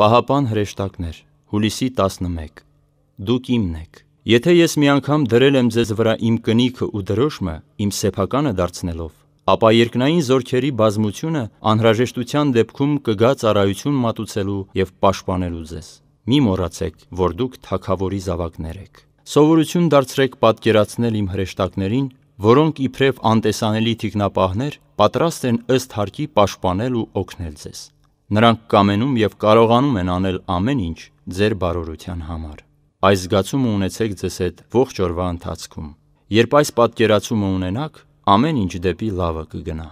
Պահապան հրեշտակներ, հուլիսի 11։ Դուք իմն եք։ Եթե ես մի անգամ դրել եմ ձեզ վրա իմ կնիքը ու դրոշմը, իմ սեփականը դարձնելով, ապա երկնային զորքերի բազմությունը անհրաժեշտության դեպքում կգա ծառայություն մատուցելու եւ պաշտպանելու ձեզ։ Մի մոռացեք, որ դուք թակավորի զավակներ եք։ Սովորություն դարձրեք պատկերացնել իմ հրեշտակներին, որոնք իբրև անտեսանելի թիկնապահներ պատրաստ են ըստ հարկի պաշտպանել ու օգնել ձեզ։ Նրանք կամենում եւ կարողանում են անել ամեն ինչ ձեր բարօրության համար։ Այս զգացումը ունեցեք ձեզ հետ ողջ օրվա ընթացքում։ Երբ այս պատկերացումը ունենաք, ամեն ինչ դեպի լավը կգնա։